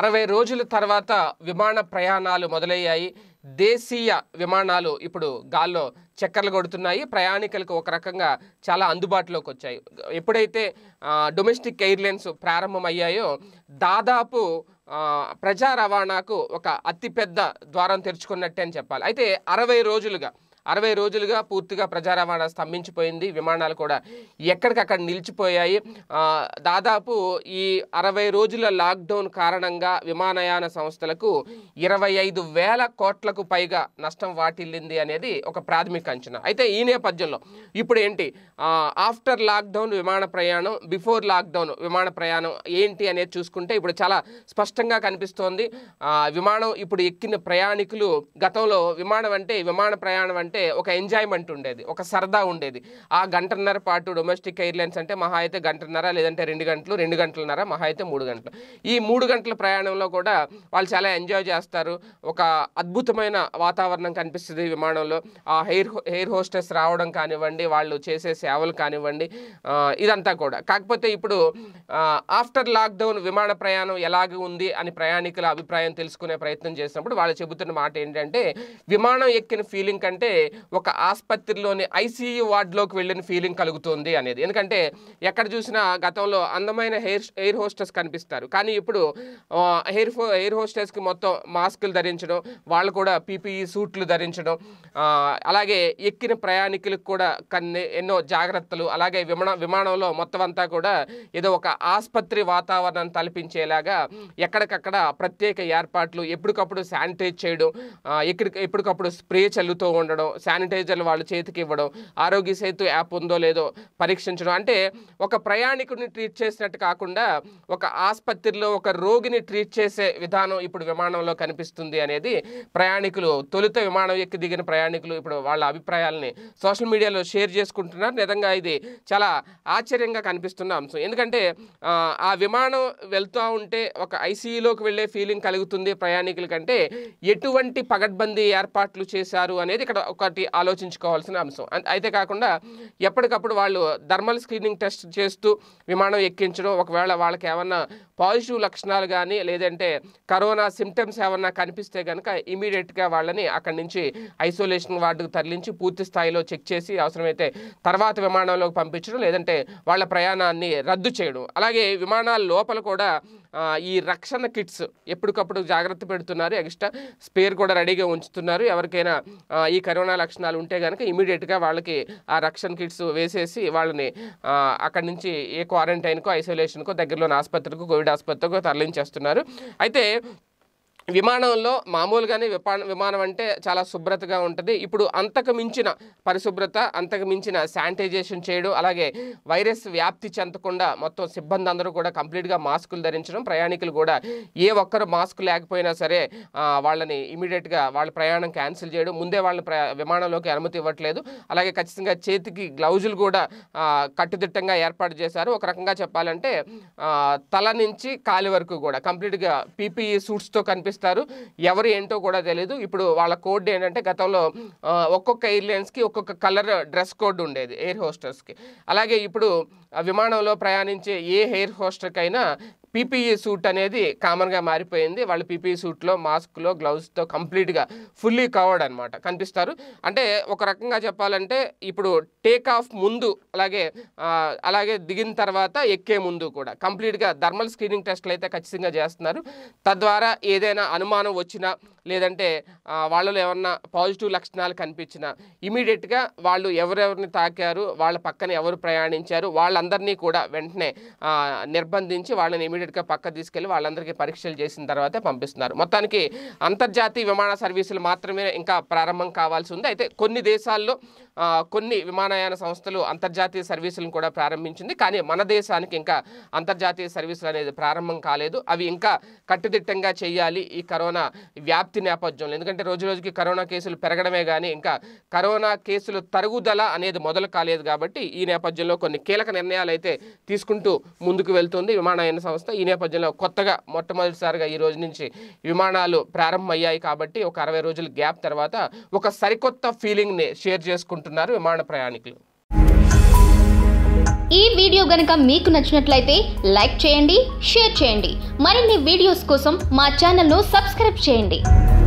అరవై రోజుల తర్వాత విమాన ప్రయాణాలు మొదలయ్యాయి దేశీయ విమానాలు ఇప్పుడు గాల్లో చక్కర్లు కొడుతున్నాయి ప్రయాణికులకు ఒక రకంగా చాలా అందుబాటులోకి వచ్చాయి ఎప్పుడైతే డొమెస్టిక్ ఎయిర్లైన్స్ ప్రారంభమయ్యాయో దాదాపు ప్రజా రవాణాకు ఒక అతిపెద్ద ద్వారం తెరుచుకున్నట్టే అని చెప్పాలి అయితే అరవై రోజులుగా అరవై రోజులుగా పూర్తిగా ప్రజా రవాణా స్తంభించిపోయింది విమానాలు కూడా ఎక్కడికక్కడ నిలిచిపోయాయి దాదాపు ఈ అరవై రోజుల లాక్డౌన్ కారణంగా విమానయాన సంస్థలకు ఇరవై ఐదు వేల కోట్లకు పైగా నష్టం వాటిల్లింది అనేది ఒక ప్రాథమిక అంచనా అయితే ఈ నేపథ్యంలో ఇప్పుడు ఏంటి ఆఫ్టర్ లాక్డౌన్ విమాన ప్రయాణం బిఫోర్ లాక్డౌన్ విమాన ప్రయాణం ఏంటి అనేది చూసుకుంటే ఇప్పుడు చాలా స్పష్టంగా కనిపిస్తోంది విమానం ఇప్పుడు ఎక్కిన ప్రయాణికులు గతంలో విమానం అంటే విమాన ప్రయాణం అంటే అంటే ఒక ఎంజాయ్మెంట్ ఉండేది ఒక సరదా ఉండేది ఆ గంటన్నర పాటు డొమెస్టిక్ ఎయిర్లైన్స్ అంటే మహా అయితే గంటన్నర లేదంటే రెండు గంటలు రెండు గంటలన్నర మహా అయితే మూడు గంటలు ఈ మూడు గంటల ప్రయాణంలో కూడా వాళ్ళు చాలా ఎంజాయ్ చేస్తారు ఒక అద్భుతమైన వాతావరణం కనిపిస్తుంది విమానంలో ఆ హెయిర్ హెయిర్ హోస్టెస్ రావడం కానివ్వండి వాళ్ళు చేసే సేవలు కానివ్వండి ఇదంతా కూడా కాకపోతే ఇప్పుడు ఆఫ్టర్ లాక్డౌన్ విమాన ప్రయాణం ఎలాగ ఉంది అని ప్రయాణికుల అభిప్రాయం తెలుసుకునే ప్రయత్నం చేసినప్పుడు వాళ్ళు చెబుతున్న మాట ఏంటంటే విమానం ఎక్కిన ఫీలింగ్ కంటే ఒక ఆసుపత్రిలోని ఐసీయు వార్డులోకి వెళ్ళిన ఫీలింగ్ కలుగుతుంది అనేది ఎందుకంటే ఎక్కడ చూసినా గతంలో అందమైన హెయిర్ హెయిర్ హోస్టెస్ కనిపిస్తారు కానీ ఇప్పుడు హెయిర్ హెయిర్ హోస్టెస్కి మొత్తం మాస్కులు ధరించడం వాళ్ళు కూడా పీపీఈ సూట్లు ధరించడం అలాగే ఎక్కిన ప్రయాణికులకు కూడా కన్ని ఎన్నో జాగ్రత్తలు అలాగే విమాన విమానంలో మొత్తం అంతా కూడా ఏదో ఒక ఆసుపత్రి వాతావరణం తలపించేలాగా ఎక్కడికక్కడ ప్రత్యేక ఏర్పాట్లు ఎప్పటికప్పుడు శానిటైజ్ చేయడం ఎక్కడి ఎప్పటికప్పుడు స్ప్రే చల్లుతూ ఉండడం శానిటైజర్లు వాళ్ళు చేతికి ఇవ్వడం ఆరోగ్య సేతు యాప్ ఉందో లేదో పరీక్షించడం అంటే ఒక ప్రయాణికుడిని ట్రీట్ చేసినట్టు కాకుండా ఒక ఆసుపత్రిలో ఒక రోగిని ట్రీట్ చేసే విధానం ఇప్పుడు విమానంలో కనిపిస్తుంది అనేది ప్రయాణికులు తొలుత విమానం ఎక్కి దిగిన ప్రయాణికులు ఇప్పుడు వాళ్ళ అభిప్రాయాలని సోషల్ మీడియాలో షేర్ చేసుకుంటున్నారు నిజంగా ఇది చాలా ఆశ్చర్యంగా కనిపిస్తున్న అంశం ఎందుకంటే ఆ విమానం వెళ్తూ ఉంటే ఒక ఐసీయూలోకి వెళ్ళే ఫీలింగ్ కలుగుతుంది ప్రయాణికుల కంటే ఎటువంటి పగడ్బందీ ఏర్పాట్లు చేశారు అనేది ఇక్కడ ఒక పార్టీ ఆలోచించుకోవాల్సిన అంశం అయితే కాకుండా ఎప్పటికప్పుడు వాళ్ళు థర్మల్ స్క్రీనింగ్ టెస్ట్ చేస్తూ విమానం ఎక్కించడం ఒకవేళ వాళ్ళకి ఏమన్నా పాజిటివ్ లక్షణాలు కానీ లేదంటే కరోనా సిమ్టమ్స్ ఏమన్నా కనిపిస్తే కనుక ఇమీడియట్గా వాళ్ళని అక్కడి నుంచి ఐసోలేషన్ వార్డుకు తరలించి పూర్తి స్థాయిలో చెక్ చేసి అవసరమైతే తర్వాత విమానంలోకి పంపించడం లేదంటే వాళ్ళ ప్రయాణాన్ని రద్దు చేయడం అలాగే విమానాల లోపల కూడా ఈ రక్షణ కిట్స్ ఎప్పటికప్పుడు జాగ్రత్త పెడుతున్నారు ఎక్స్ట్రా స్పేర్ కూడా రెడీగా ఉంచుతున్నారు ఎవరికైనా ఈ కరోనా లక్షణాలు ఉంటే కనుక ఇమీడియట్గా వాళ్ళకి ఆ రక్షణ కిట్స్ వేసేసి వాళ్ళని అక్కడి నుంచి ఏ క్వారంటైన్కో ఐసోలేషన్కో దగ్గరలోని ఆసుపత్రికి కోవిడ్ ఆసుపత్రికి తరలించేస్తున్నారు అయితే విమానంలో మామూలుగానే విమానం అంటే చాలా శుభ్రతగా ఉంటుంది ఇప్పుడు అంతకు మించిన పరిశుభ్రత అంతకు మించిన శానిటైజేషన్ చేయడం అలాగే వైరస్ వ్యాప్తి చెందకుండా మొత్తం సిబ్బంది అందరూ కూడా కంప్లీట్గా మాస్కులు ధరించడం ప్రయాణికులు కూడా ఏ ఒక్కరు మాస్క్ లేకపోయినా సరే వాళ్ళని ఇమీడియట్గా వాళ్ళ ప్రయాణం క్యాన్సిల్ చేయడం ముందే వాళ్ళని విమానంలోకి అనుమతి ఇవ్వట్లేదు అలాగే ఖచ్చితంగా చేతికి గ్లౌజులు కూడా కట్టుదిట్టంగా ఏర్పాటు చేశారు ఒక రకంగా చెప్పాలంటే తల నుంచి కాలి వరకు కూడా కంప్లీట్గా పీపీఈ సూట్స్తో కనిపిస్తుంది పంపిస్తారు ఎవరు ఏంటో కూడా తెలియదు ఇప్పుడు వాళ్ళ కోడ్ ఏంటంటే గతంలో ఒక్కొక్క ఎయిర్లైన్స్కి ఒక్కొక్క కలర్ డ్రెస్ కోడ్ ఉండేది ఎయిర్ హోస్టర్స్కి అలాగే ఇప్పుడు విమానంలో ప్రయాణించే ఏ ఎయిర్ హోస్టర్కైనా పీపీఈ సూట్ అనేది కామన్గా మారిపోయింది వాళ్ళు పీపీఈ సూట్లో మాస్క్లో గ్లౌస్తో కంప్లీట్గా ఫుల్లీ కవర్డ్ అనమాట కనిపిస్తారు అంటే ఒక రకంగా చెప్పాలంటే ఇప్పుడు టేక్ ఆఫ్ ముందు అలాగే అలాగే దిగిన తర్వాత ఎక్కే ముందు కూడా కంప్లీట్గా థర్మల్ స్క్రీనింగ్ టెస్ట్లు అయితే ఖచ్చితంగా చేస్తున్నారు తద్వారా ఏదైనా అనుమానం వచ్చినా లేదంటే వాళ్ళలో ఏమన్నా పాజిటివ్ లక్షణాలు కనిపించినా ఇమీడియట్గా వాళ్ళు ఎవరెవరిని తాకారు వాళ్ళ పక్కన ఎవరు ప్రయాణించారు వాళ్ళందరినీ కూడా వెంటనే నిర్బంధించి వాళ్ళని ఇమీడియట్ సపరేట్గా పక్క తీసుకెళ్లి వాళ్ళందరికీ పరీక్షలు చేసిన తర్వాతే పంపిస్తున్నారు మొత్తానికి అంతర్జాతీయ విమాన సర్వీసులు మాత్రమే ఇంకా ప్రారంభం కావాల్సి ఉంది అయితే కొన్ని దేశాల్లో కొన్ని విమానయాన సంస్థలు అంతర్జాతీయ సర్వీసులను కూడా ప్రారంభించింది కానీ మన దేశానికి ఇంకా అంతర్జాతీయ సర్వీసులు అనేది ప్రారంభం కాలేదు అవి ఇంకా కట్టుదిట్టంగా చేయాలి ఈ కరోనా వ్యాప్తి నేపథ్యంలో ఎందుకంటే రోజు రోజుకి కరోనా కేసులు పెరగడమే కానీ ఇంకా కరోనా కేసులు తరుగుదల అనేది మొదలు కాలేదు కాబట్టి ఈ నేపథ్యంలో కొన్ని కీలక నిర్ణయాలు అయితే తీసుకుంటూ ముందుకు వెళ్తుంది విమానయాన సంస్థ ఈ నేపథ్యంలో కొత్తగా మొట్టమొదటిసారిగా ఈ రోజు నుంచి విమానాలు ప్రారంభమయ్యాయి కాబట్టి ఒక అరవై రోజుల గ్యాప్ తర్వాత ఒక సరికొత్త ఫీలింగ్ని షేర్ చేసుకుంటున్నారు విమాన ప్రయాణికులు ఈ వీడియో గనుక మీకు నచ్చినట్లయితే లైక్ చేయండి షేర్ చేయండి మరిన్ని వీడియోస్ కోసం మా ఛానల్ను సబ్స్క్రైబ్ చేయండి